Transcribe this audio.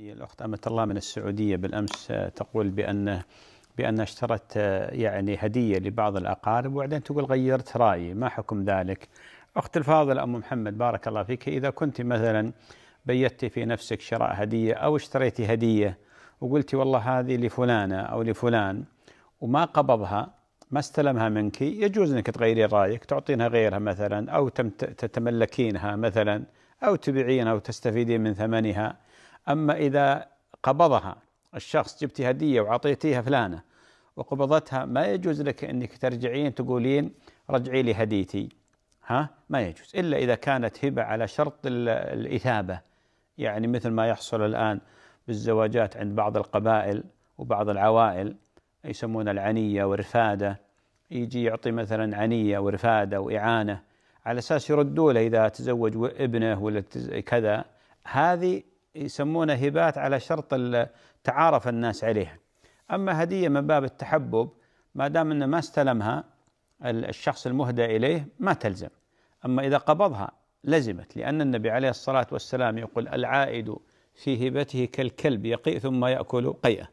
الأخت أمة الله من السعودية بالأمس تقول بأن بأن اشترت يعني هدية لبعض الأقارب وبعدين تقول غيرت رأيي ما حكم ذلك أخت الفاضلة أم محمد بارك الله فيك إذا كنت مثلا بيتي في نفسك شراء هدية أو اشتريتي هدية وقلتي والله هذه لفلانة أو لفلان وما قبضها ما استلمها منك يجوز أنك تغيري رأيك تعطينها غيرها مثلا أو تتملكينها مثلا أو تبيعينها وتستفيدين من ثمنها أما إذا قبضها الشخص جبتي هدية وعطيتيها فلانة وقبضتها ما يجوز لك أنك ترجعين تقولين رجعي لي هديتي ها ما يجوز إلا إذا كانت هبة على شرط الإثابة يعني مثل ما يحصل الآن بالزواجات عند بعض القبائل وبعض العوائل يسمون العنية والرفادة يجي يعطي مثلا عنية ورفادة وإعانة على أساس يردوا له إذا تزوج ابنه ولا كذا هذه يسمونه هبات على شرط تعارف الناس عليها أما هدية من باب التحبب ما دام أنه ما استلمها الشخص المهدى إليه ما تلزم أما إذا قبضها لزمت لأن النبي عليه الصلاة والسلام يقول العائد في هبته كالكلب يقيء ثم يأكل قيئه